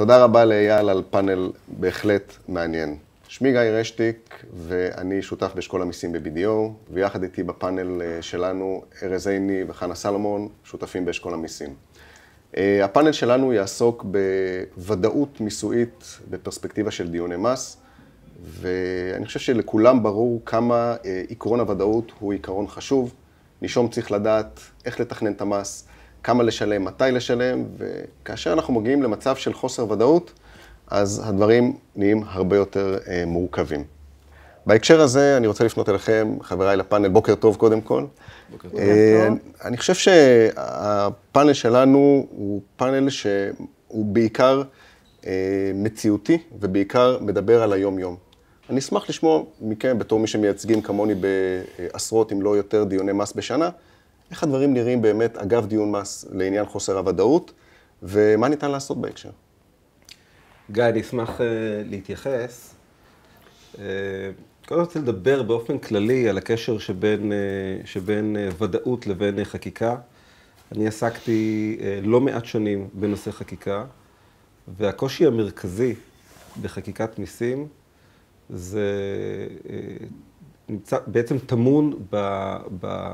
תודה רבה לאייל על פאנל בהחלט מעניין. שמי גיא רשטיק, ואני שותף באשכול המיסים ב-BDO, ויחד איתי בפאנל אה, שלנו ארז עיני וחנה סלומון, שותפים באשכול המיסים. אה, הפאנל שלנו יעסוק בוודאות מיסויית בפרספקטיבה של דיוני מס, ואני חושב שלכולם ברור כמה אה, עקרון הוודאות הוא עיקרון חשוב. נישום צריך לדעת איך לתכנן את המס, כמה לשלם, מתי לשלם, וכאשר אנחנו מגיעים למצב של חוסר ודאות, אז הדברים נהיים הרבה יותר אה, מורכבים. בהקשר הזה, אני רוצה לפנות אליכם, חבריי לפאנל, בוקר טוב קודם כל. בוקר אה, טוב. אה, טוב. אני חושב שהפאנל שלנו הוא פאנל שהוא בעיקר אה, מציאותי, ובעיקר מדבר על היום-יום. אני אשמח לשמוע מכם, בתור מי שמייצגים כמוני בעשרות, אם לא יותר, דיוני מס בשנה, איך הדברים נראים באמת אגב דיון מס לעניין חוסר הוודאות, ומה ניתן לעשות בהקשר. גיא, אני אשמח uh, להתייחס. Uh, קודם רוצה לדבר באופן כללי על הקשר שבין, uh, שבין uh, ודאות לבין uh, חקיקה. אני עסקתי uh, לא מעט שנים בנושא חקיקה, והקושי המרכזי בחקיקת מיסים זה uh, נמצא, בעצם טמון ב, ב,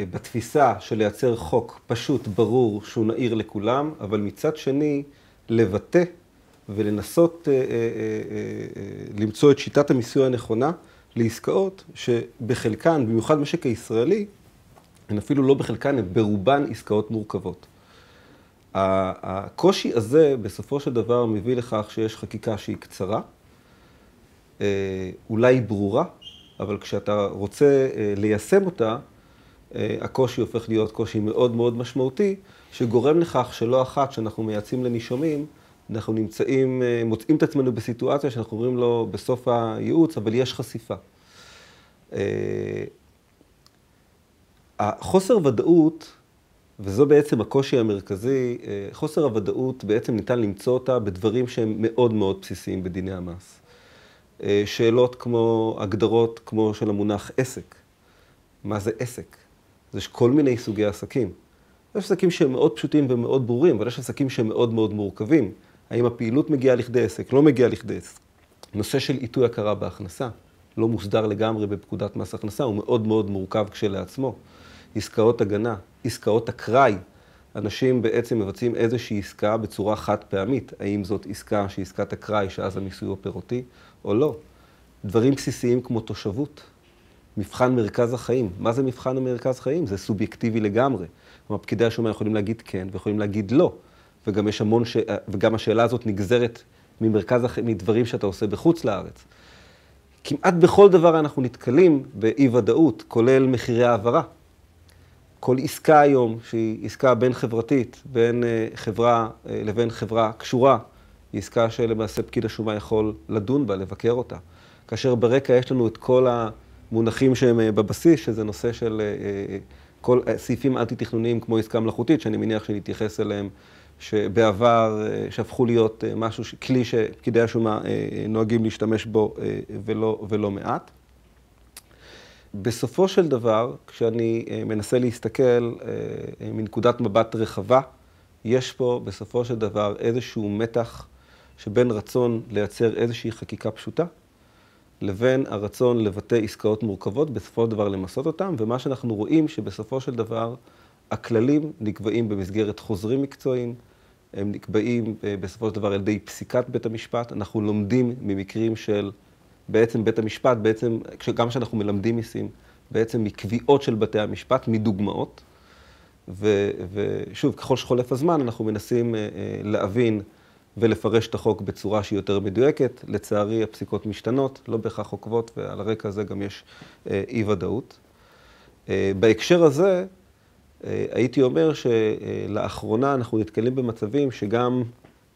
אה, בתפיסה של לייצר חוק פשוט, ברור, שהוא נעיר לכולם, אבל מצד שני, לבטא ולנסות אה, אה, אה, אה, למצוא את שיטת המיסוי הנכונה לעסקאות שבחלקן, במיוחד משק הישראלי, הן אפילו לא בחלקן, הן ברובן עסקאות מורכבות. הקושי הזה בסופו של דבר מביא לכך שיש חקיקה שהיא קצרה, אה, אולי ברורה, אבל כשאתה רוצה ליישם אותה, אה, הקושי הופך להיות קושי מאוד מאוד משמעותי, שגורם לכך שלא אחת שאנחנו מייעצים לנישומים, אנחנו נמצאים, אה, מוצאים את עצמנו בסיטואציה שאנחנו אומרים לו בסוף הייעוץ, אבל יש חשיפה. אה, החוסר ודאות, וזו בעצם הקושי המרכזי, חוסר הוודאות בעצם ניתן למצוא אותה בדברים שהם מאוד מאוד בסיסיים בדיני המס. שאלות כמו, הגדרות כמו של המונח עסק. מה זה עסק? אז יש כל מיני סוגי עסקים. יש עסקים שהם מאוד פשוטים ומאוד ברורים, אבל יש עסקים שהם מאוד מאוד מורכבים. האם הפעילות מגיעה לכדי עסק, לא מגיעה לכדי עסק. נושא של עיתוי הכרה בהכנסה, לא מוסדר לגמרי בפקודת מס הכנסה, הוא מאוד מאוד מורכב כשלעצמו. עסקאות הגנה, עסקאות אקראי, אנשים בעצם מבצעים איזושהי עסקה בצורה חד פעמית, האם זאת עסקה שהיא עסקת אקראי, שאז המיסוי הוא פירותי, או לא. דברים בסיסיים כמו תושבות, מבחן מרכז החיים. מה זה מבחן מרכז חיים? זה סובייקטיבי לגמרי. כלומר, פקידי השומה יכולים להגיד כן ויכולים להגיד לא. וגם יש המון, ש... אה, וגם השאלה הזאת נגזרת ממרכז החיים, מדברים שאתה עושה בחוץ לארץ. כמעט בכל דבר אנחנו נתקלים באי-ודאות, כולל מחירי העברה. כל עסקה היום, שהיא עסקה בין-חברתית, בין אה, חברה אה, לבין חברה קשורה, היא עסקה שלמעשה פקיד השומה יכול לדון בה, לבקר אותה. כאשר ברקע יש לנו את כל ה... מונחים שהם אה, בבסיס, שזה נושא של אה, אה, כל סעיפים אנטי-תכנוניים כמו עסקה מלאכותית, שאני מניח שנתייחס אליהם, שבעבר, שהפכו להיות משהו, כלי שפקידי השומה נוהגים להשתמש בו ולא, ולא מעט. בסופו של דבר, כשאני מנסה להסתכל מנקודת מבט רחבה, יש פה בסופו של דבר איזשהו מתח שבין רצון לייצר איזושהי חקיקה פשוטה לבין הרצון לבטא עסקאות מורכבות, בסופו של דבר למסות אותן, ומה שאנחנו רואים שבסופו של דבר הכללים נקבעים במסגרת חוזרים מקצועיים, הם נקבעים אה, בסופו של דבר על ידי פסיקת בית המשפט. אנחנו לומדים ממקרים של בעצם בית המשפט, בעצם, גם כשאנחנו מלמדים מיסים, בעצם מקביעות של בתי המשפט, מדוגמאות. ו, ושוב, ככל שחולף הזמן, אנחנו מנסים אה, אה, להבין ולפרש את החוק בצורה שהיא יותר מדויקת. לצערי, הפסיקות משתנות, לא בהכרח עוקבות, ועל הרקע הזה גם יש אה, אי-ודאות. אה, בהקשר הזה, אה, הייתי אומר שלאחרונה אנחנו נתקלים במצבים שגם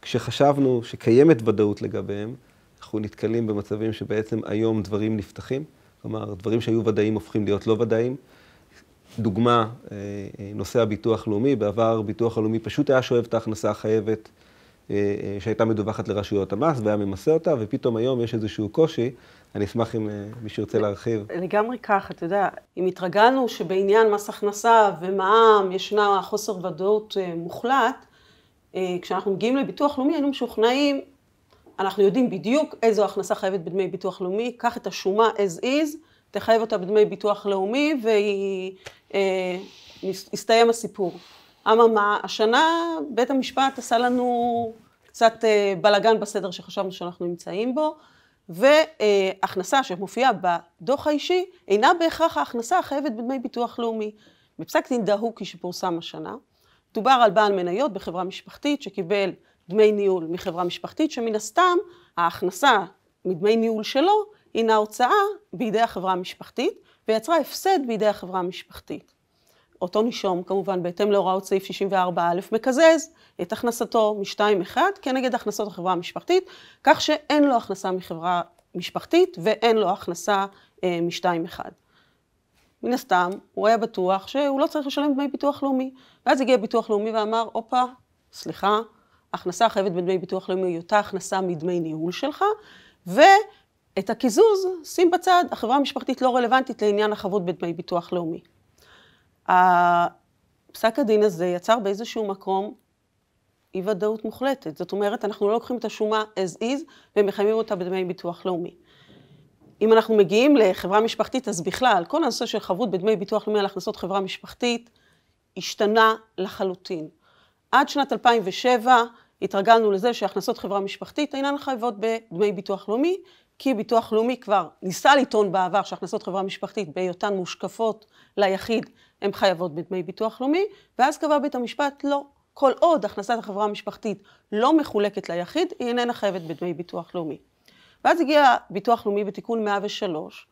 כשחשבנו שקיימת ודאות לגביהם, אנחנו נתקלים במצבים שבעצם היום דברים נפתחים. כלומר, דברים שהיו ודאים הופכים להיות לא ודאים. דוגמה, נושא הביטוח הלאומי. בעבר הביטוח הלאומי פשוט היה שואב את ההכנסה החייבת אה, אה, שהייתה מדווחת לרשויות המס והיה ממסה אותה, ופתאום היום יש איזשהו קושי. אני אשמח אם אה, מי שירצה להרחיב. לגמרי כך, אתה יודע, אם התרגלנו שבעניין מס הכנסה ומע"מ ישנה חוסר ודאות מוחלט, כשאנחנו מגיעים לביטוח לאומי היינו משוכנעים, אנחנו יודעים בדיוק איזו הכנסה חייבת בדמי ביטוח לאומי, קח את השומה as is, תחייב אותה בדמי ביטוח לאומי והיא... הסתיים הסיפור. אממה, השנה בית המשפט עשה לנו קצת אה, בלגן בסדר שחשבנו שאנחנו נמצאים בו, והכנסה שמופיעה בדוח האישי אינה בהכרח ההכנסה החייבת בדמי ביטוח לאומי. בפסק דין דהוקי שפורסם השנה, דובר על בעל מניות בחברה משפחתית שקיבל דמי ניהול מחברה משפחתית, שמן הסתם ההכנסה מדמי ניהול שלו הינה הוצאה בידי החברה המשפחתית, ויצרה הפסד בידי החברה המשפחתית. אותו נישום, כמובן, בהתאם להוראות סעיף 64א, מקזז את הכנסתו מ-2.1 כנגד הכנסות החברה המשפחתית, כך שאין לו הכנסה מחברה משפחתית ואין לו הכנסה אה, מ-2.1. מן הסתם, הוא היה בטוח שהוא לא צריך לשלם דמי ביטוח לאומי. ואז הגיע ביטוח לאומי ואמר, הופה, סליחה, הכנסה החייבת בדמי ביטוח לאומי היא אותה הכנסה מדמי ניהול שלך, ואת הקיזוז שים בצד, החברה המשפחתית לא רלוונטית לעניין החבות בדמי ביטוח לאומי. פסק הדין הזה יצר באיזשהו מקום אי ודאות מוחלטת. זאת אומרת, אנחנו לא לוקחים את השומה as is ומחיימים אותה בדמי ביטוח לאומי. אם אנחנו מגיעים לחברה משפחתית, אז בכלל, כל הנושא של חבות בדמי ביטוח לאומי על הכנסות חברה משפחתית השתנה לחלוטין. עד שנת 2007 התרגלנו לזה שהכנסות חברה משפחתית אינן חייבות בדמי ביטוח לאומי, כי ביטוח לאומי כבר ניסה לטעון בעבר שהכנסות חברה משפחתית בהיותן מושקפות ליחיד הן חייבות בדמי ביטוח לאומי, ואז קבע בית המשפט, לא, כל עוד הכנסת החברה המשפחתית לא מחולקת ליחיד, היא איננה חייבת בדמי ביטוח לאומי. ואז הגיע ביטוח לאומי בתיקון 103,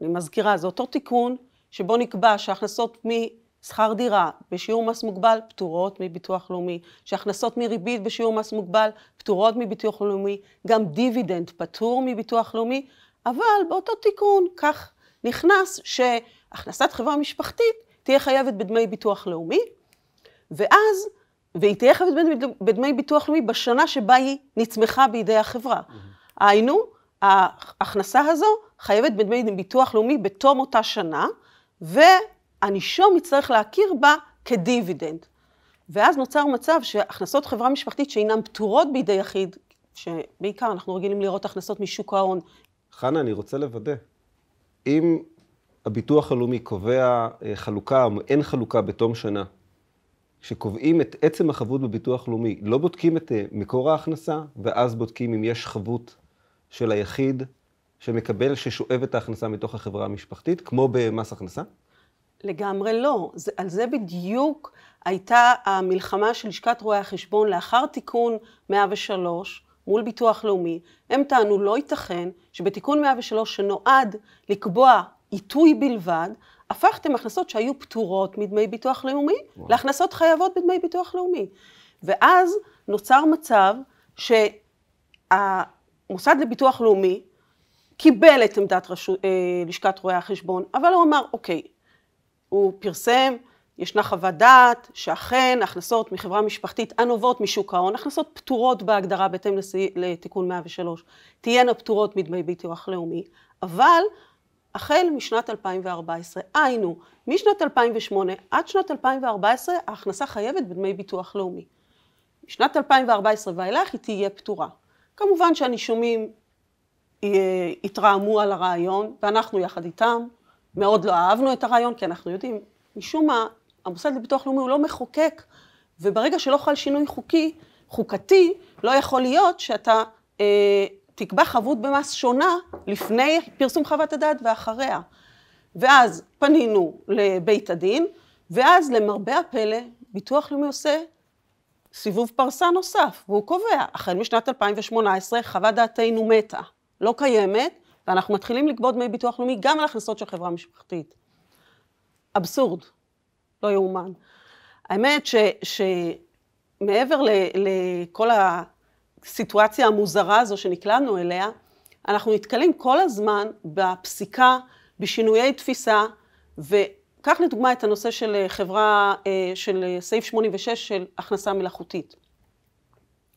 אני מזכירה, זה אותו תיקון שבו נקבע שההכנסות משכר דירה בשיעור מס מוגבל פטורות מביטוח לאומי, שהכנסות מריבית בשיעור מס מוגבל פטורות מביטוח לאומי, גם דיבידנד פטור מביטוח לאומי, אבל באותו תיקון כך נכנס שהכנסת חברה משפחתית תהיה חייבת בדמי ביטוח לאומי, ואז, והיא תהיה חייבת בדמי ביטוח לאומי בשנה שבה היא נצמחה בידי החברה. היינו, ההכנסה הזו חייבת בדמי ביטוח לאומי בתום אותה שנה, והנישום יצטרך להכיר בה כדיבידנד. ואז נוצר מצב שהכנסות חברה משפחתית שאינן פטורות בידי יחיד, שבעיקר אנחנו רגילים לראות הכנסות משוק ההון. חנה, אני רוצה לוודא. אם הביטוח הלאומי קובע אה, חלוקה, אין חלוקה בתום שנה. כשקובעים את עצם החבות בביטוח לאומי, לא בודקים את אה, מקור ההכנסה, ואז בודקים אם יש חבות של היחיד שמקבל, ששואב את ההכנסה מתוך החברה המשפחתית, כמו במס הכנסה? לגמרי לא. זה, על זה בדיוק הייתה המלחמה של לשכת רואי החשבון לאחר תיקון 103 מול ביטוח לאומי. הם טענו, לא ייתכן שבתיקון 103 שנועד לקבוע עיתוי בלבד, הפכתם הכנסות שהיו פטורות מדמי ביטוח לאומי וואו. להכנסות חייבות בדמי ביטוח לאומי. ואז נוצר מצב שהמוסד לביטוח לאומי קיבל את עמדת רשו, אה, לשכת רואי החשבון, אבל הוא אמר, אוקיי, הוא פרסם, ישנה חוות דעת שאכן הכנסות מחברה משפחתית הנובעות משוק ההון, הכנסות פטורות בהגדרה בהתאם לתיקון 103, תהיינה פטורות מדמי ביטוח לאומי, אבל החל משנת 2014. היינו, משנת 2008 עד שנת 2014 ההכנסה חייבת בדמי ביטוח לאומי. משנת 2014 ואילך היא תהיה פתורה. כמובן שהנישומים אה, התרעמו על הרעיון, ואנחנו יחד איתם, מאוד לא אהבנו את הרעיון, כי אנחנו יודעים, משום מה, המוסד לביטוח לאומי הוא לא מחוקק, וברגע שלא חל שינוי חוקי, חוקתי, לא יכול להיות שאתה אה, תקבע חבות במס שונה לפני פרסום חוות הדעת ואחריה. ואז פנינו לבית הדין, ואז למרבה הפלא, ביטוח לאומי עושה סיבוב פרסה נוסף, והוא קובע, החל משנת 2018 חוות דעתנו מתה, לא קיימת, ואנחנו מתחילים לגבות דמי ביטוח לאומי גם על הכנסות של חברה משפחתית. אבסורד, לא יאומן. האמת ש, שמעבר לכל הסיטואציה המוזרה הזו שנקלענו אליה, אנחנו נתקלים כל הזמן בפסיקה, בשינויי תפיסה, וקח לדוגמה את הנושא של חברה, אה, של סעיף 86 של הכנסה מלאכותית.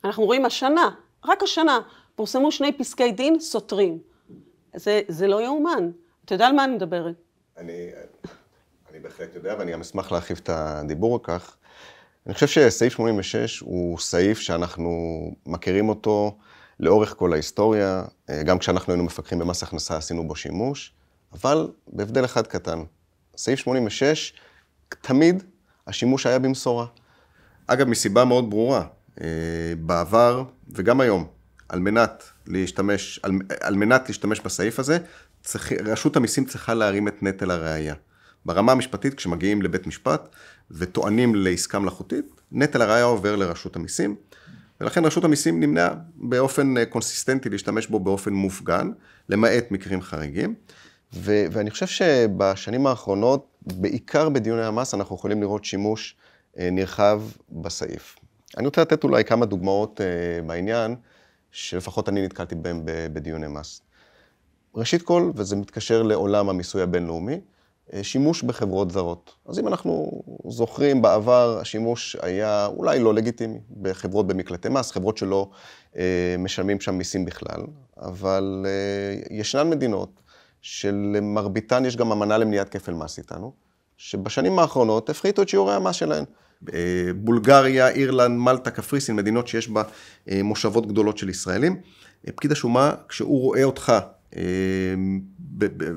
אנחנו רואים השנה, רק השנה, פורסמו שני פסקי דין סותרים. זה, זה לא יאומן. אתה יודע על מה אני מדברת. אני, אני בהחלט יודע, ואני גם אשמח להרחיב את הדיבור על כך. אני חושב שסעיף 86 הוא סעיף שאנחנו מכירים אותו לאורך כל ההיסטוריה. אה, גם כשאנחנו היינו מפקחים במס הכנסה עשינו בו שימוש, אבל בהבדל אחד קטן. סעיף 86, תמיד השימוש היה במשורה. אגב, מסיבה מאוד ברורה, אה, בעבר וגם היום, על מנת להשתמש, על, על מנת להשתמש בסעיף הזה, צריך, רשות המיסים צריכה להרים את נטל הראייה. ברמה המשפטית, כשמגיעים לבית משפט וטוענים לעסקה מלאכותית, נטל הראייה עובר לרשות המיסים, ולכן רשות המיסים נמנעה באופן אה, קונסיסטנטי להשתמש בו באופן מופגן, למעט מקרים חריגים. ו- ואני חושב שבשנים האחרונות, בעיקר בדיוני המס, אנחנו יכולים לראות שימוש אה, נרחב בסעיף. אני רוצה לתת אולי כמה דוגמאות אה, בעניין, שלפחות אני נתקלתי בהן בדיוני מס. ראשית כל, וזה מתקשר לעולם המיסוי הבינלאומי, אה, שימוש בחברות זרות. אז אם אנחנו זוכרים, בעבר השימוש היה אולי לא לגיטימי בחברות במקלטי מס, חברות שלא אה, משלמים שם מיסים בכלל, אבל אה, ישנן מדינות שלמרביתן יש גם אמנה למניעת כפל מס איתנו, שבשנים האחרונות הפחיתו את שיעורי המס שלהן. אה, בולגריה, אירלנד, מלטה, קפריסין, מדינות שיש בה אה, מושבות גדולות של ישראלים. אה, פקיד השומה, כשהוא רואה אותך אמ,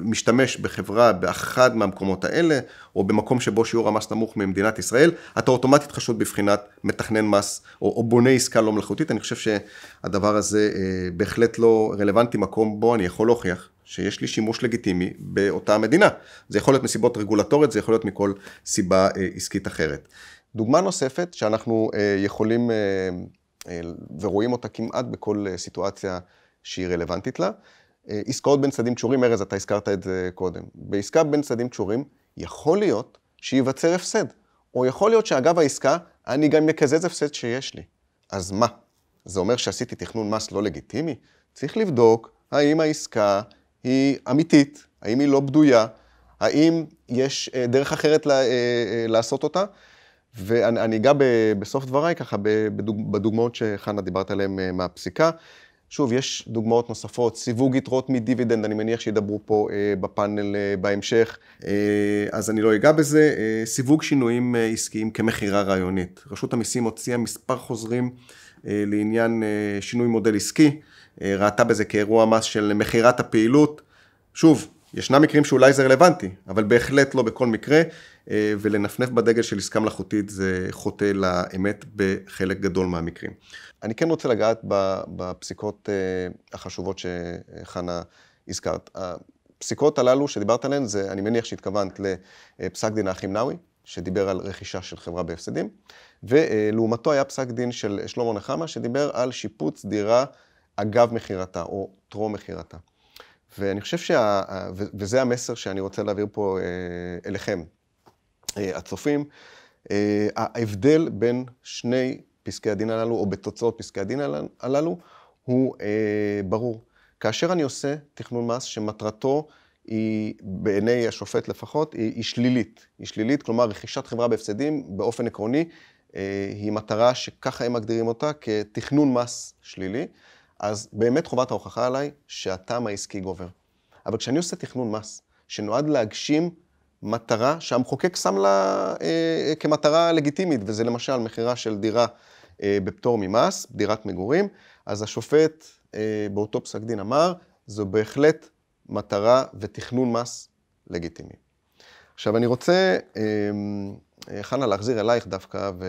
משתמש בחברה באחד מהמקומות האלה, או במקום שבו שיעור המס נמוך ממדינת ישראל, אתה אוטומטית חשוד בבחינת מתכנן מס או, או בונה עסקה לא מלאכותית. אני חושב שהדבר הזה אה, בהחלט לא רלוונטי, מקום בו אני יכול להוכיח שיש לי שימוש לגיטימי באותה מדינה. זה יכול להיות מסיבות רגולטוריות, זה יכול להיות מכל סיבה אה, עסקית אחרת. דוגמה נוספת שאנחנו אה, יכולים ורואים אותה כמעט בכל סיטואציה שהיא רלוונטית לה, אה, עסקאות בין צדדים קשורים, ארז, אתה הזכרת את זה קודם. בעסקה בין צדדים קשורים, יכול להיות שייווצר הפסד, או יכול להיות שאגב העסקה, אני גם אקזז הפסד שיש לי. אז מה? זה אומר שעשיתי תכנון מס לא לגיטימי? צריך לבדוק האם העסקה היא אמיתית, האם היא לא בדויה, האם יש אה, דרך אחרת אה, לעשות אותה. ואני אגע בסוף דבריי ככה בדוגמאות שחנה דיברת עליהן מהפסיקה. שוב, יש דוגמאות נוספות, סיווג יתרות מדיבידנד, אני מניח שידברו פה אה, בפאנל אה, בהמשך, אה, אז אני לא אגע בזה. אה, סיווג שינויים אה, עסקיים כמכירה רעיונית. רשות המיסים הוציאה מספר חוזרים אה, לעניין אה, שינוי מודל עסקי, אה, ראתה בזה כאירוע מס של מכירת הפעילות. שוב, ישנם מקרים שאולי זה רלוונטי, אבל בהחלט לא בכל מקרה, אה, ולנפנף בדגל של עסקה מלאכותית זה חוטא לאמת בחלק גדול מהמקרים. אני כן רוצה לגעת בפסיקות אה, החשובות שחנה הזכרת. הפסיקות הללו שדיברת עליהן, זה, אני מניח שהתכוונת לפסק דין האחים נאווי, שדיבר על רכישה של חברה בהפסדים, ולעומתו היה פסק דין של שלמה נחמה, שדיבר על שיפוץ דירה אגב מכירתה, או טרום מכירתה. ואני חושב שה... וזה המסר שאני רוצה להעביר פה אה, אליכם, אה, הצופים. אה, ההבדל בין שני פסקי הדין הללו, או בתוצאות פסקי הדין הללו, הוא ברור. כאשר אני עושה תכנון מס שמטרתו היא, בעיני השופט לפחות, היא, היא שלילית. היא שלילית, כלומר רכישת חברה בהפסדים באופן עקרוני, היא מטרה שככה הם מגדירים אותה כתכנון מס שלילי. אז באמת חובת ההוכחה עליי שהטעם העסקי גובר. אבל כשאני עושה תכנון מס, שנועד להגשים מטרה שהמחוקק שם לה אה, אה, כמטרה לגיטימית, וזה למשל מכירה של דירה אה, בפטור ממס, דירת מגורים, אז השופט אה, באותו פסק דין אמר, זו בהחלט מטרה ותכנון מס לגיטימי. עכשיו אני רוצה, אה, אה חנה, להחזיר אלייך דווקא ו,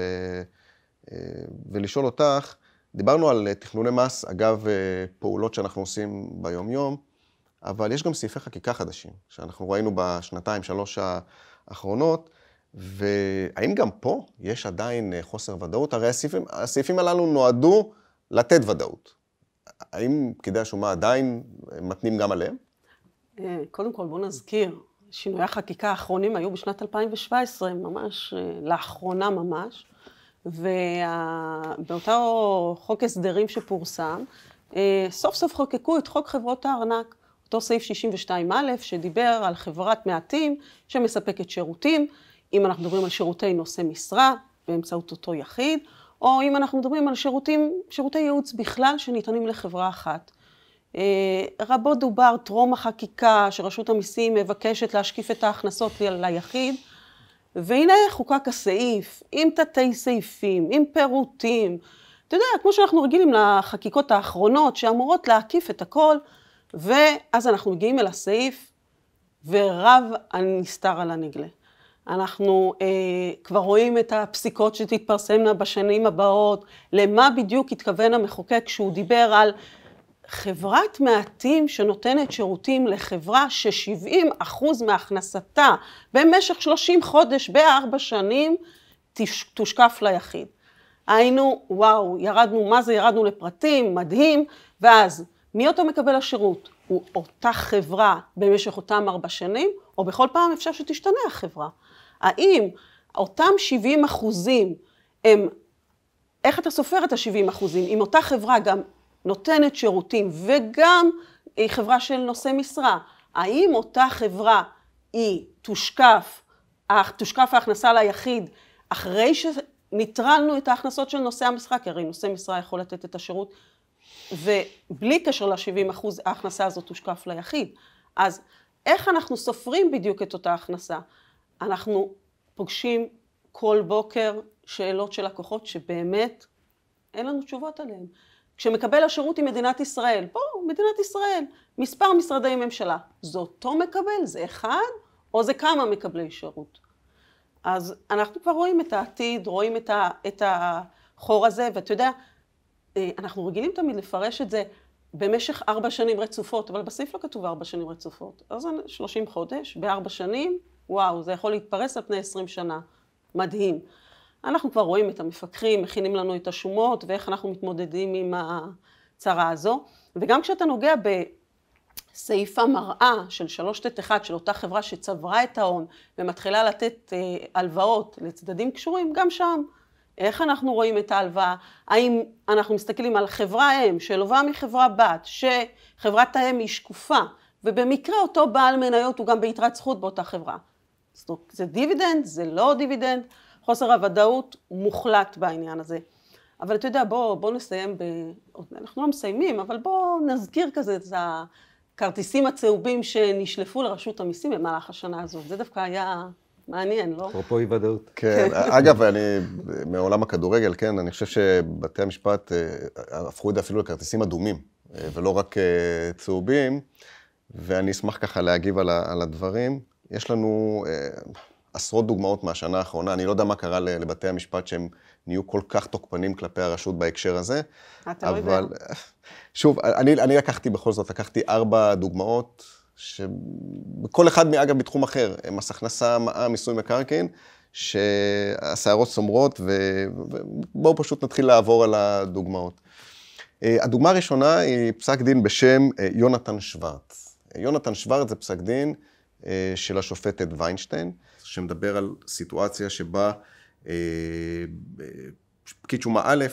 אה, ולשאול אותך, דיברנו על אה, תכנוני מס, אגב, אה, פעולות שאנחנו עושים ביום-יום, אבל יש גם סעיפי חקיקה חדשים, שאנחנו ראינו בשנתיים, שלוש האחרונות, והאם גם פה יש עדיין אה, חוסר ודאות? הרי הסעיפים, הסעיפים הללו נועדו לתת ודאות. האם פקידי השומה עדיין מתנים גם עליהם? קודם כל, בואו נזכיר, שינויי החקיקה האחרונים היו בשנת 2017, ממש לאחרונה ממש. ובאותו חוק הסדרים שפורסם, אה, סוף סוף חוקקו את חוק חברות הארנק, אותו סעיף 62א שדיבר על חברת מעטים שמספקת שירותים, אם אנחנו מדברים על שירותי נושא משרה באמצעות אותו יחיד, או אם אנחנו מדברים על שירותים, שירותי ייעוץ בכלל שניתנים לחברה אחת. אה, רבות דובר טרום החקיקה שרשות המיסים מבקשת להשקיף את ההכנסות ליחיד, והנה חוקק הסעיף, עם תתי סעיפים, עם פירוטים. אתה יודע, כמו שאנחנו רגילים לחקיקות האחרונות שאמורות להקיף את הכל, ואז אנחנו מגיעים אל הסעיף, ורב הנסתר על הנגלה. אנחנו אה, כבר רואים את הפסיקות שתתפרסמנה בשנים הבאות, למה בדיוק התכוון המחוקק כשהוא דיבר על חברת מעטים שנותנת שירותים לחברה ש-70% מהכנסתה במשך 30 חודש בארבע שנים תושקף ליחיד. היינו, וואו, ירדנו, מה זה ירדנו לפרטים, מדהים, ואז מי אותו מקבל השירות? הוא אותה חברה במשך אותם ארבע שנים, או בכל פעם אפשר שתשתנה החברה. האם אותם 70 אחוזים הם, איך אתה סופר את ה-70 אחוזים? אם אותה חברה גם נותנת שירותים וגם היא אה, חברה של נושא משרה, האם אותה חברה היא תושקף, תושקף ההכנסה ליחיד אחרי שניטרלנו את ההכנסות של נושא המשרה, כי הרי נושא משרה יכול לתת את השירות, ובלי קשר ל-70 אחוז ההכנסה הזאת תושקף ליחיד. אז איך אנחנו סופרים בדיוק את אותה הכנסה? אנחנו פוגשים כל בוקר שאלות של לקוחות שבאמת אין לנו תשובות עליהן. כשמקבל השירות היא מדינת ישראל. פה, מדינת ישראל, מספר משרדי ממשלה. זה אותו מקבל, זה אחד, או זה כמה מקבלי שירות. אז אנחנו כבר רואים את העתיד, רואים את, ה, את החור הזה, ואתה יודע, אה, אנחנו רגילים תמיד לפרש את זה במשך ארבע שנים רצופות, אבל בסעיף לא כתוב ארבע שנים רצופות. אז שלושים חודש, בארבע שנים, וואו, זה יכול להתפרס על פני עשרים שנה. מדהים. אנחנו כבר רואים את המפקחים, מכינים לנו את השומות ואיך אנחנו מתמודדים עם הצרה הזו. וגם כשאתה נוגע בסעיף המראה של 3ט1 של אותה חברה שצברה את ההון ומתחילה לתת אה, הלוואות לצדדים קשורים, גם שם. איך אנחנו רואים את ההלוואה, האם אנחנו מסתכלים על חברה אם שלווה מחברה בת, שחברת האם היא שקופה, ובמקרה אותו בעל מניות הוא גם ביתרת זכות באותה חברה. זה דיבידנד, זה לא דיבידנד, חוסר הוודאות מוחלט בעניין הזה. אבל אתה יודע, בואו בוא נסיים ב... אנחנו לא מסיימים, אבל בואו נזכיר כזה את הכרטיסים הצהובים שנשלפו לרשות המיסים במהלך השנה הזאת. זה דווקא היה מעניין, לא? אפרופו אי ודאות. כן, אגב, אני, מעולם הכדורגל, כן, אני חושב שבתי המשפט אה, הפכו את זה אפילו לכרטיסים אדומים, אה, ולא רק אה, צהובים, ואני אשמח ככה להגיב על הדברים. יש לנו, עשרות דוגמאות מהשנה האחרונה. אני לא יודע מה קרה לבתי המשפט שהם נהיו כל כך תוקפנים כלפי הרשות בהקשר הזה. אה, אתה אבל... לא יודע. שוב, אני, אני לקחתי בכל זאת, לקחתי ארבע דוגמאות, שכל אחד, אגב, בתחום אחר, מס הכנסה, מע"מ, מיסוי מקרקעין, שהשערות סומרות, ובואו פשוט נתחיל לעבור על הדוגמאות. אה, הדוגמה הראשונה היא פסק דין בשם אה, יונתן שוורץ. יונתן שוורץ זה פסק דין של השופטת ויינשטיין. שמדבר על סיטואציה שבה אה, פקיד שומה א'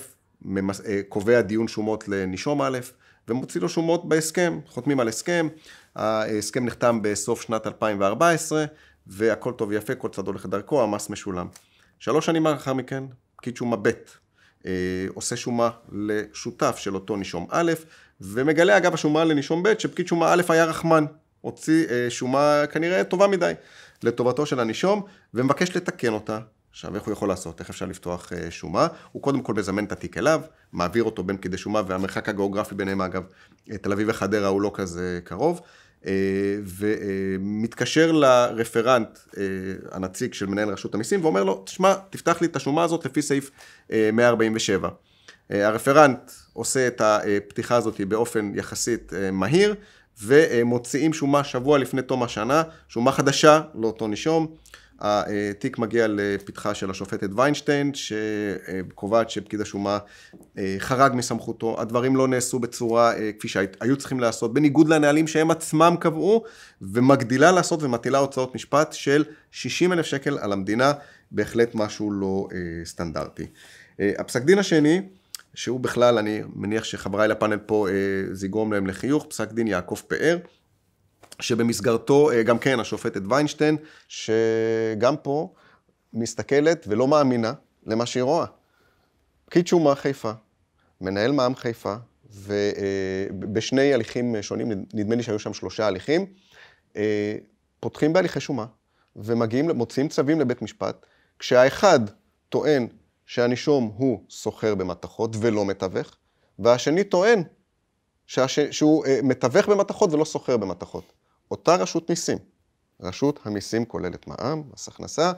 אה, קובע דיון שומות לנישום א', ומוציא לו שומות בהסכם, חותמים על הסכם, ההסכם נחתם בסוף שנת 2014, והכל טוב ויפה, כל צד הולך לדרכו, המס משולם. שלוש שנים לאחר מכן, פקיד שומה ב' אה, עושה שומה לשותף של אותו נישום א', ומגלה אגב השומה לנישום ב', שפקיד שומה א' היה רחמן, הוציא שומה כנראה טובה מדי. לטובתו של הנישום, ומבקש לתקן אותה. עכשיו, איך הוא יכול לעשות? איך אפשר לפתוח אה, שומה? הוא קודם כל מזמן את התיק אליו, מעביר אותו בין פקידי שומה, והמרחק הגיאוגרפי ביניהם, אגב, אה, תל אביב וחדרה הוא לא כזה קרוב, אה, ומתקשר אה, לרפרנט, אה, הנציג של מנהל רשות המיסים, ואומר לו, תשמע, תפתח לי את השומה הזאת לפי סעיף 147. אה, הרפרנט עושה את הפתיחה הזאת באופן יחסית מהיר, ומוציאים שומה שבוע לפני תום השנה, שומה חדשה לאותו לא נישום. התיק מגיע לפתחה של השופטת ויינשטיין, שקובעת שפקיד השומה אה, חרג מסמכותו, הדברים לא נעשו בצורה אה, כפי שהיו צריכים לעשות, בניגוד לנהלים שהם עצמם קבעו, ומגדילה לעשות ומטילה הוצאות משפט של 60 אלף שקל על המדינה, בהחלט משהו לא אה, סטנדרטי. הפסק דין השני, שהוא בכלל, אני מניח שחבריי לפאנל פה, אה, זה יגרום להם לחיוך, פסק דין יעקב פאר, שבמסגרתו אה, גם כן השופטת ויינשטיין, שגם פה מסתכלת ולא מאמינה למה שהיא רואה. פקיד שומה חיפה, מנהל מע"מ חיפה, ובשני אה, הליכים שונים, נדמה לי שהיו שם שלושה הליכים, אה, פותחים בהליכי שומה ומגיעים, מוציאים צווים לבית משפט, כשהאחד טוען שהנישום הוא סוחר במתכות ולא מתווך, והשני טוען שהש... שהוא אה, מתווך במתכות ולא סוחר במתכות. אותה רשות מיסים. רשות המיסים כוללת מע"מ, מס הכנסה.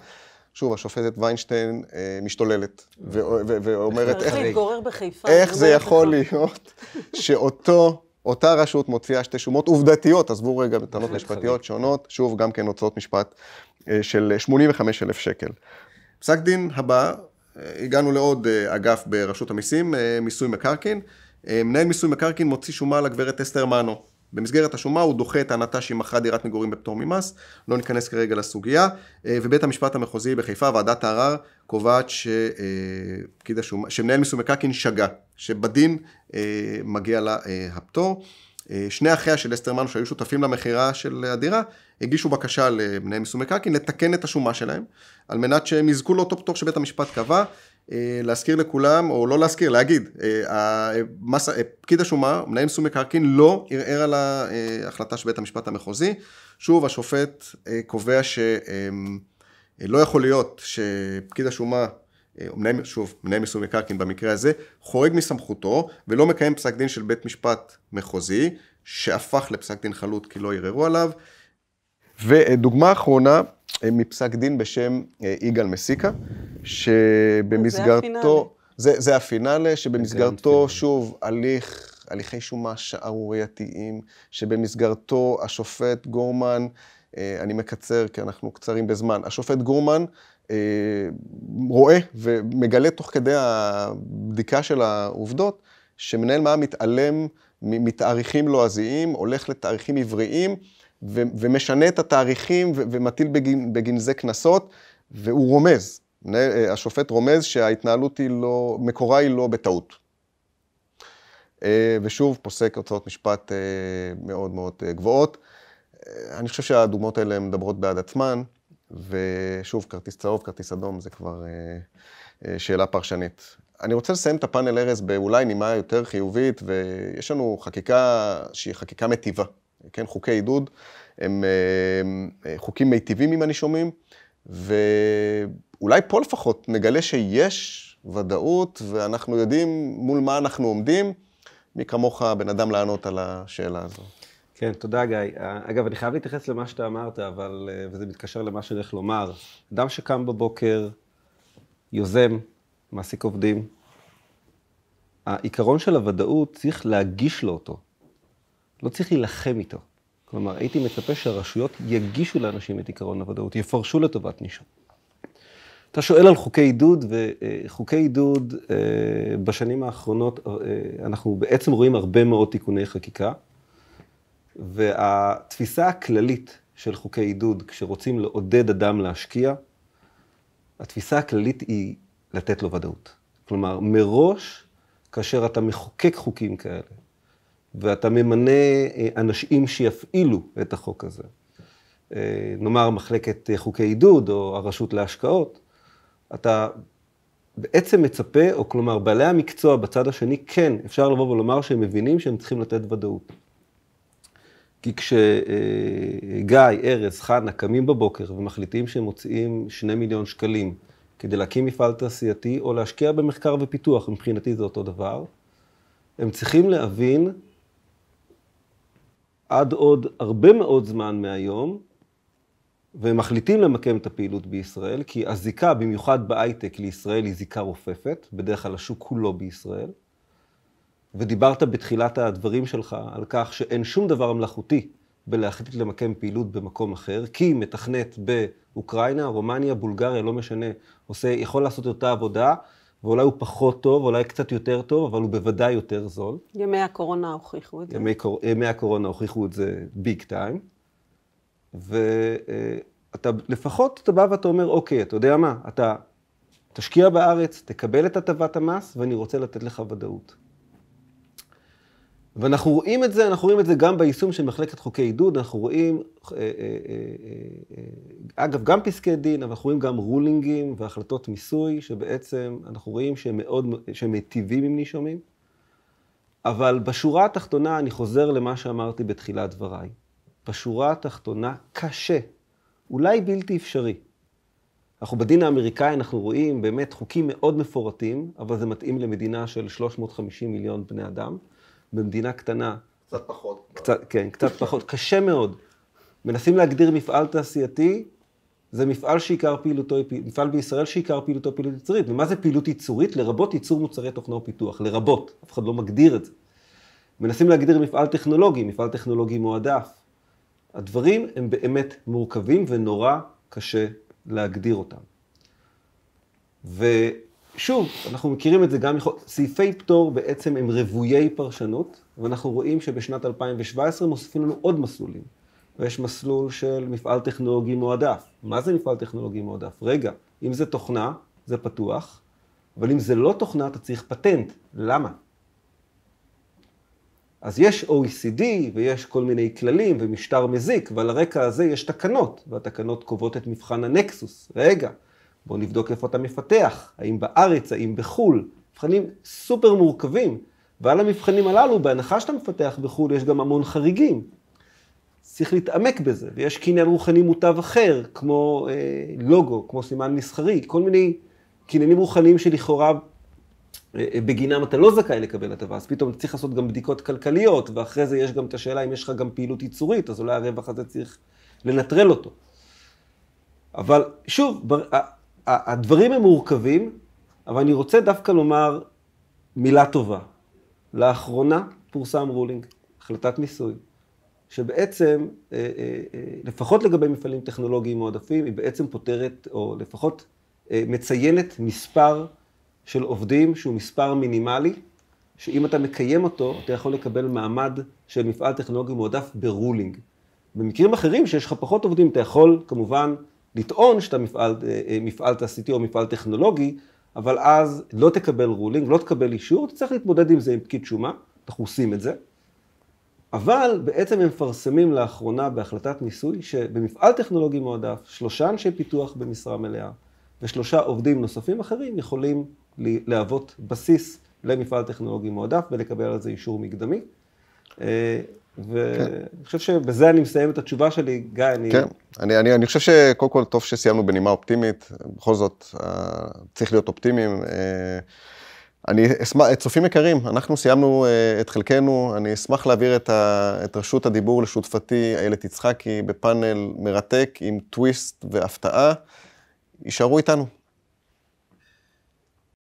שוב, השופטת ויינשטיין אה, משתוללת ו- ו- ו- ואומרת איך, איך, בחיפה, איך זה לא יכול בחיפה. נכון. להיות שאותו, אותה רשות מוציאה שתי שומות עובדתיות, עזבו רגע טענות משפטיות שונות, שוב, גם כן הוצאות משפט אה, של 85 אלף שקל. פסק דין הבא הגענו לעוד אה, אגף ברשות המיסים, אה, מיסוי מקרקעין. אה, מנהל מיסוי מקרקעין מוציא שומה לגברת אסתר מנו. במסגרת השומה הוא דוחה את טענתה שהיא מכרה דירת מגורים בפטור ממס, לא ניכנס כרגע לסוגיה, ובית המשפט המחוזי בחיפה, ועדת הערר, קובעת ש... השומה, שמנהל מיסוי מקרקעין שגה, שבדין מגיע לה הפטור. שני אחיה של אסתר מנו שהיו שותפים למכירה של הדירה, הגישו בקשה למנהל מיסוי מקרקעין לתקן את השומה שלהם, על מנת שהם יזכו לאותו פטור שבית המשפט קבע. אה, להזכיר לכולם, או לא להזכיר, להגיד, המס, אה, אה, פקיד השומה, מנהל מיסוי מקרקעין, לא ערער על ההחלטה של בית המשפט המחוזי. שוב, השופט קובע שלא אמ, יכול להיות שפקיד השומה מנהל, שוב, מנהל מיסוי מקרקעין במקרה הזה, חורג מסמכותו ולא מקיים פסק דין של בית משפט מחוזי, שהפך לפסק דין חלוט כי לא ערערו עליו, ודוגמה אחרונה, אה, מפסק דין בשם אה, יגאל מסיקה, שבמסגרתו... זה הפינאלה. זה הפינאלה, שבמסגרתו, כן, כן. שוב, הליך הליכי שומה שערורייתיים, שבמסגרתו השופט גורמן, אה, אני מקצר כי אנחנו קצרים בזמן, השופט גורמן רואה ומגלה תוך כדי הבדיקה של העובדות, שמנהל מע"מ מתעלם מתאריכים לועזיים, הולך לתאריכים עבריים, ו- ומשנה את התאריכים ו- ומטיל בגין, בגין זה קנסות, והוא רומז, אה, השופט רומז שההתנהלות היא לא, מקורה היא לא בטעות. אה, ושוב, פוסק הוצאות משפט אה, מאוד מאוד גבוהות. אני חושב שהדוגמאות האלה מדברות בעד עצמן, ושוב, כרטיס צהוב, כרטיס אדום, זה כבר שאלה פרשנית. אני רוצה לסיים את הפאנל ארז באולי נימה יותר חיובית, ויש לנו חקיקה שהיא חקיקה מטיבה. כן, חוקי עידוד, הם אה, אה, חוקים מיטיבים עם הנישומים, ואולי פה לפחות נגלה שיש ודאות, ואנחנו יודעים מול מה אנחנו עומדים. מי כמוך בן אדם לענות על השאלה הזו. כן, תודה גיא. אה, אגב, אני חייב להתייחס למה שאתה אמרת, אבל, וזה מתקשר למה שאני הולך לומר. אדם שקם בבוקר, יוזם, מעסיק עובדים, העיקרון של הוודאות, צריך להגיש לו אותו. לא צריך להילחם איתו. כלומר, הייתי מצפה שהרשויות יגישו לאנשים את עקרון הוודאות, יפרשו לטובת נישום. אתה שואל על חוקי עידוד, וחוקי עידוד, אה, בשנים האחרונות אה, אנחנו בעצם רואים הרבה מאוד תיקוני חקיקה, והתפיסה הכללית של חוקי עידוד, כשרוצים לעודד אדם להשקיע, התפיסה הכללית היא לתת לו ודאות. כלומר, מראש, כאשר אתה מחוקק חוקים כאלה, ואתה ממנה אה, אנשים שיפעילו את החוק הזה. אה, נאמר מחלקת חוקי עידוד או הרשות להשקעות, אתה בעצם מצפה, או כלומר בעלי המקצוע בצד השני, כן, אפשר לבוא ולומר שהם מבינים שהם צריכים לתת ודאות. כי כשגיא, אה, ארז, חנה קמים בבוקר ומחליטים שהם מוציאים שני מיליון שקלים כדי להקים מפעל תעשייתי או להשקיע במחקר ופיתוח, מבחינתי זה אותו דבר, הם צריכים להבין עד עוד הרבה מאוד זמן מהיום, והם מחליטים למקם את הפעילות בישראל, כי הזיקה, במיוחד בהייטק לישראל, היא זיקה רופפת, בדרך כלל השוק כולו בישראל. ודיברת בתחילת הדברים שלך על כך שאין שום דבר מלאכותי בלהחליט למקם פעילות במקום אחר, כי מתכנת באוקראינה, רומניה, בולגריה, לא משנה, עושה, יכול לעשות אותה עבודה, ואולי הוא פחות טוב, אולי קצת יותר טוב, אבל הוא בוודאי יותר זול. ימי הקורונה הוכיחו את זה. ימי, קור... ימי הקורונה הוכיחו את זה ביג טיים. ואתה אה, לפחות, אתה בא ואתה אומר, אוקיי, אתה יודע מה, אתה תשקיע בארץ, תקבל את הטבת המס, ואני רוצה לתת לך ודאות. ואנחנו רואים את זה, אנחנו רואים את זה גם ביישום של מחלקת חוקי עידוד, אנחנו רואים, אה, אה, אה, אגב, גם פסקי דין, אבל אנחנו רואים גם רולינגים והחלטות מיסוי, שבעצם אנחנו רואים שהם מאוד, שהם מיטיבים עם נישומים. אבל בשורה התחתונה, אני חוזר למה שאמרתי בתחילת דבריי. בשורה התחתונה, קשה, אולי בלתי אפשרי. אנחנו בדין האמריקאי, אנחנו רואים באמת חוקים מאוד מפורטים, אבל זה מתאים למדינה של 350 מיליון בני אדם. במדינה קטנה. קצת פחות. קצת, כן, קצת פחות. קשה מאוד. מנסים להגדיר מפעל תעשייתי, זה מפעל שעיקר פעילותו, מפעל בישראל שעיקר פעילותו פעילות ייצורית. ומה זה פעילות ייצורית? לרבות ייצור מוצרי תוכנה ופיתוח. לרבות, אף אחד לא מגדיר את זה. מנסים להגדיר מפעל טכנולוגי, מפעל טכנולוגי מועדף. הדברים הם באמת מורכבים ונורא קשה להגדיר אותם. ו... שוב, אנחנו מכירים את זה גם, סעיפי פטור בעצם הם רוויי פרשנות, ואנחנו רואים שבשנת 2017 מוסיפים לנו עוד מסלולים. ויש מסלול של מפעל טכנולוגי מועדף. מה זה מפעל טכנולוגי מועדף? רגע, אם זה תוכנה, זה פתוח, אבל אם זה לא תוכנה, אתה צריך פטנט. למה? אז יש OECD ויש כל מיני כללים ומשטר מזיק, ועל הרקע הזה יש תקנות, והתקנות קובעות את מבחן הנקסוס. רגע, בואו נבדוק איפה אתה מפתח, האם בארץ, האם בחו"ל, מבחנים סופר מורכבים, ועל המבחנים הללו, בהנחה שאתה מפתח בחו"ל, יש גם המון חריגים. צריך להתעמק בזה, ויש קניין רוחני מוטב אחר, כמו אה, לוגו, כמו סימן מסחרי, כל מיני קניינים רוחניים שלכאורה אה, אה בגינם אתה לא זכאי לקבל הטבה, אז פתאום צריך לעשות גם בדיקות כלכליות, ואחרי זה יש גם את השאלה אם יש לך גם פעילות ייצורית, אז אולי הרווח הזה צריך לנטרל אותו. אבל שוב, הדברים הם מורכבים, אבל אני רוצה דווקא לומר מילה טובה. לאחרונה פורסם רולינג, החלטת מיסוי, שבעצם, אה, אה, אה, לפחות לגבי מפעלים טכנולוגיים מועדפים, היא בעצם פותרת, או לפחות מציינת מספר של עובדים שהוא מספר מינימלי, שאם אתה מקיים אותו, אתה יכול לקבל מעמד של מפעל טכנולוגי מועדף ברולינג. במקרים אחרים, שיש לך פחות עובדים, אתה יכול כמובן לטעון שאתה מפעל, אה, אה, מפעל תעשיתי או מפעל טכנולוגי, אבל אז לא תקבל רולינג, לא תקבל אישור, אתה צריך להתמודד עם זה עם פקיד שומה, אנחנו עושים את זה. אבל בעצם הם מפרסמים לאחרונה בהחלטת ניסוי שבמפעל טכנולוגי מועדף, שלושה אנשי פיתוח במשרה מלאה ושלושה עובדים נוספים אחרים יכולים להוות בסיס למפעל טכנולוגי מועדף ולקבל על זה אישור מקדמי. אה, ואני חושב שבזה אני מסיים את התשובה שלי, גיא, אני... כן, אני, אני, אני חושב שקודם כל טוב שסיימנו בנימה אופטימית, בכל זאת, אה, צריך להיות אופטימיים. אה, אני אשמח, אה, צופים יקרים, אנחנו סיימנו את חלקנו, אני אשמח להעביר את, ה, את רשות הדיבור לשותפתי איילת יצחקי בפאנל מרתק עם טוויסט והפתעה. יישארו איתנו.